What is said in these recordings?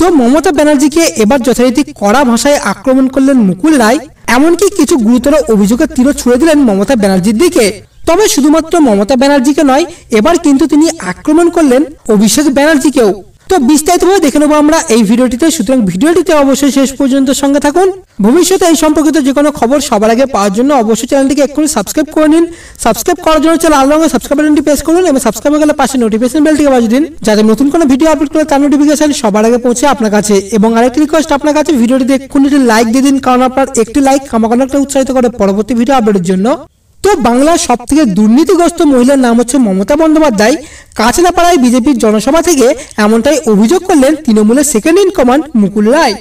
তো মমতা ব্যানার্জিকে এবার যথারীতি কড়া ভাষায় আক্রমণ করলেন মুকুল রায় এমনকি কিছু গুরুতর অভিযোগের তীর ছুড়ে দিলেন মমতা ব্যানার্জির দিকে তবে শুধুমাত্র মমতা ব্যানার্জিকে নয় এবার কিন্তু তিনি আক্রমণ করলেন অভিষেক ব্যানার্জিকেও তো বিস্তারিতভাবে দেখে নেবো আমরা এই ভিডিওটিতে সুতরাং ভিডিওটিতে অবশ্যই শেষ পর্যন্ত সঙ্গে থাকুন ভবিষ্যতে এই সম্পর্কিত যে কোনো খবর সবার আগে পাওয়ার জন্য অবশ্যই চ্যানেলটিকে এক্ষুনি সাবস্ক্রাইব করে নিন সাবস্ক্রাইব করার জন্য চ্যানেল আলো রঙের সাবস্ক্রাইব বাটনটি প্রেস করুন এবং সাবস্ক্রাইব গেলে পাশে নোটিফিকেশন বেলটিকে বাজিয়ে দিন যাতে নতুন কোনো ভিডিও আপলোড করলে তার নোটিফিকেশন সবার আগে পৌঁছে আপনার কাছে এবং আরেকটি রিকোয়েস্ট আপনার কাছে ভিডিওটিতে এক্ষুনি একটি লাইক দিয়ে দিন কারণ আপনার একটি লাইক আমাকে অনেকটা উৎসাহিত করে পরবর্তী ভিডিও আপডেটের জন্য তো বাংলার সব থেকে দুর্নীতিগ্রস্ত মহিলার নাম হচ্ছে মমতা বন্দ্যোপাধ্যায় কাছড়াপাড়ায় বিজেপির জনসভা থেকে এমনটাই অভিযোগ করলেন তৃণমূলের second in command Mukul Roy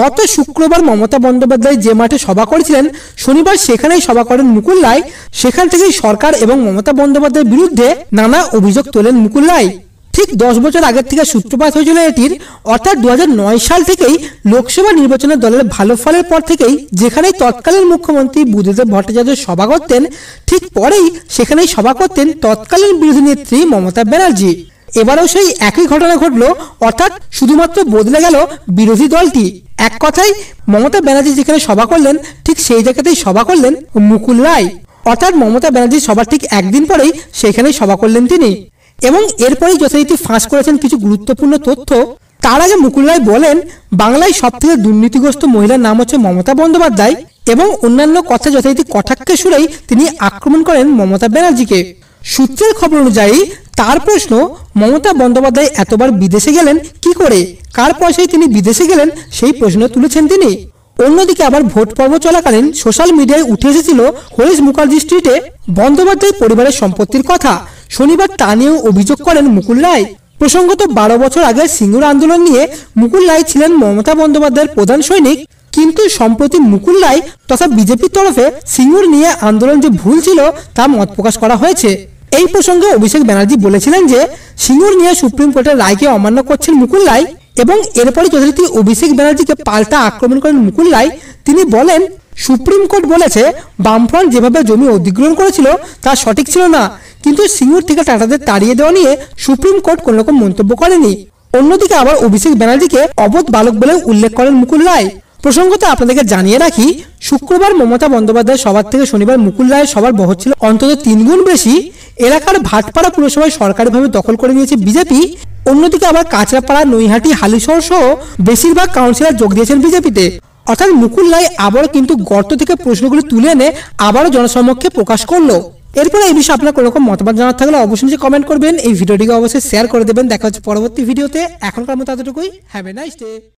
গত শুক্রবার মমতা বন্দ্যোপাধ্যায় যে মাঠে সভা করেছিলেন শনিবার সেখানেই সভা করেন মুকুল রায় সেখান থেকেই সরকার এবং মমতা বন্দ্যোপাধ্যায়ের বিরুদ্ধে নানা অভিযোগ তোলেন মুকুল রায় ঠিক দশ বছর আগের থেকে সূত্রপাত হয়েছিল এটির অর্থাৎ দু সাল থেকেই লোকসভা নির্বাচনে দলের ভালো ফলের পর থেকেই যেখানেই তৎকালীন মুখ্যমন্ত্রী বুদ্ধদেব ভট্টাচার্য সভা করতেন ঠিক পরেই সেখানেই সভা করতেন তৎকালীন বিরোধী নেত্রী মমতা ব্যানার্জি এবারও সেই একই ঘটনা ঘটলো অর্থাৎ শুধুমাত্র বদলে গেল বিরোধী দলটি এক কথায় মমতা ব্যানার্জি যেখানে সভা করলেন ঠিক সেই জায়গাতেই সভা করলেন মুকুল রায় অর্থাৎ মমতা ব্যানার্জি সবার ঠিক একদিন পরেই সেখানে সভা করলেন তিনি এবং এরপরেই যথারীতি ফাঁস করেছেন কিছু গুরুত্বপূর্ণ তথ্য তার আগে মুকুল রায় বলেন বাংলায় সবথেকে দুর্নীতিগ্রস্ত মহিলার নাম হচ্ছে মমতা বন্দ্যোপাধ্যায় এবং অন্যান্য কথা যথারীতি কটাক্ষে সুরেই তিনি আক্রমণ করেন মমতা ব্যানার্জিকে সূত্রের খবর অনুযায়ী তার প্রশ্ন মমতা বন্দ্যোপাধ্যায় এতবার বিদেশে গেলেন কি করে কার পয়সায় তিনি বিদেশে গেলেন সেই প্রশ্ন তুলেছেন তিনি অন্যদিকে আবার ভোট পর্ব চলাকালীন সোশ্যাল মিডিয়ায় উঠে এসেছিল হরিশ মুখার্জি স্ট্রিটে বন্দ্যোপাধ্যায় পরিবারের সম্পত্তির কথা শনিবার তা নিয়েও অভিযোগ করেন মুকুল রায় প্রসঙ্গত বারো বছর আগে সিঙ্গুর আন্দোলন নিয়ে মুকুল রায় ছিলেন মমতা বন্দ্যোপাধ্যায়ের প্রধান সৈনিক কিন্তু সম্প্রতি মুকুল রায় তথা বিজেপির তরফে সিঙ্গুর নিয়ে আন্দোলন যে ভুল ছিল তা মত প্রকাশ করা হয়েছে এই প্রসঙ্গে অভিষেক ব্যানার্জি বলেছিলেন যে সিঙ্গুর নিয়ে সুপ্রিম কোর্টের রায়কে অমান্য করছেন মুকুল রায় এবং এরপরে যথারীতি অভিষেক ব্যানার্জিকে পাল্টা আক্রমণ করেন মুকুল রায় তিনি বলেন সুপ্রিম কোর্ট বলেছে বামফ্রন্ট যেভাবে জমি অধিগ্রহণ করেছিল তা সঠিক ছিল না কিন্তু সিঙ্গুর থেকে টাটাদের তাড়িয়ে দেওয়া নিয়ে সুপ্রিম কোর্ট কোন রকম মন্তব্য করেনি অন্যদিকে আবার অভিষেক ব্যানার্জিকে অবধ বালক বলে উল্লেখ করেন মুকুল রায় প্রসঙ্গত আপনাদেরকে জানিয়ে রাখি শুক্রবার মমতা বন্দ্যোপাধ্যায় সবার থেকে শনিবার মুকুল রায়ের সবার বহর ছিল অন্তত তিন গুণ বেশি এলাকার ভাটপাড়া পুরসভায় সরকারিভাবে দখল করে নিয়েছে বিজেপি অন্যদিকে আবার কাঁচরাপাড়া নৈহাটি হালিশহর সহ বেশিরভাগ কাউন্সিলর যোগ দিয়েছেন বিজেপিতে অর্থাৎ মুকুল রায় আবারও কিন্তু গর্ত থেকে প্রশ্নগুলি তুলে এনে আবারও জনসমক্ষে প্রকাশ করলো এরপরে এই বিষয়ে আপনার কোনো রকম মতামত জানার থাকলে অবশ্যই নিচে কমেন্ট করবেন এই ভিডিওটিকে অবশ্যই শেয়ার করে দেবেন দেখা হচ্ছে পরবর্তী ভিডিওতে এখনকার মতো এতটুকুই হ্যাভ এ নাইস ডে